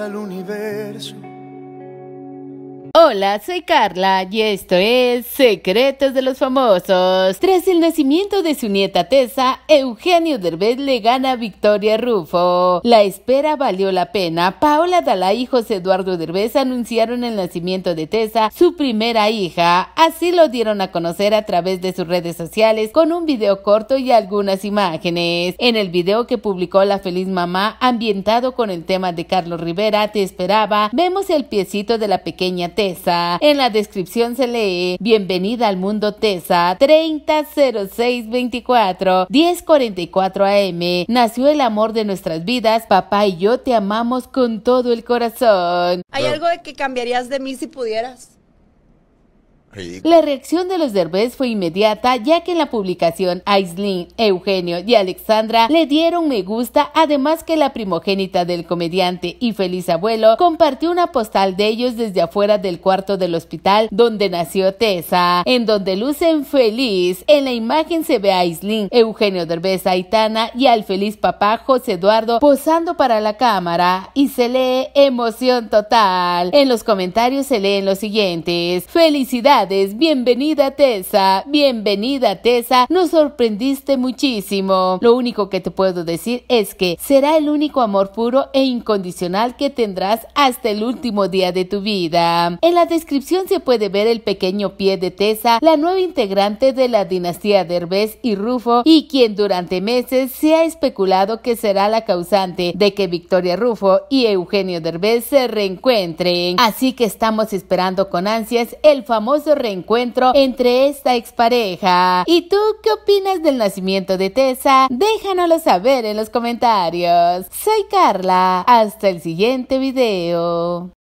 al universo Hola, soy Carla y esto es Secretos de los Famosos. Tras el nacimiento de su nieta Tessa, Eugenio Derbez le gana Victoria Rufo. La espera valió la pena. Paola Dalá y José Eduardo Derbez anunciaron el nacimiento de Tessa, su primera hija. Así lo dieron a conocer a través de sus redes sociales con un video corto y algunas imágenes. En el video que publicó la feliz mamá, ambientado con el tema de Carlos Rivera, Te esperaba, vemos el piecito de la pequeña Tessa en la descripción se lee, bienvenida al mundo TESA 300624 1044 AM. Nació el amor de nuestras vidas, papá y yo te amamos con todo el corazón. ¿Hay algo de que cambiarías de mí si pudieras? La reacción de los Derbez fue inmediata, ya que en la publicación Aislin, Eugenio y Alexandra le dieron me gusta, además que la primogénita del comediante y feliz abuelo compartió una postal de ellos desde afuera del cuarto del hospital donde nació Tessa, en donde lucen feliz. En la imagen se ve a Aislin, Eugenio Derbez, Aitana y al feliz papá José Eduardo posando para la cámara y se lee emoción total. En los comentarios se leen los siguientes: felicidad bienvenida Tessa, bienvenida Tessa, nos sorprendiste muchísimo. Lo único que te puedo decir es que será el único amor puro e incondicional que tendrás hasta el último día de tu vida. En la descripción se puede ver el pequeño pie de Tessa, la nueva integrante de la dinastía Derbez y Rufo y quien durante meses se ha especulado que será la causante de que Victoria Rufo y Eugenio Derbez se reencuentren. Así que estamos esperando con ansias el famoso reencuentro entre esta expareja. ¿Y tú qué opinas del nacimiento de Tessa? Déjanoslo saber en los comentarios. Soy Carla. Hasta el siguiente video.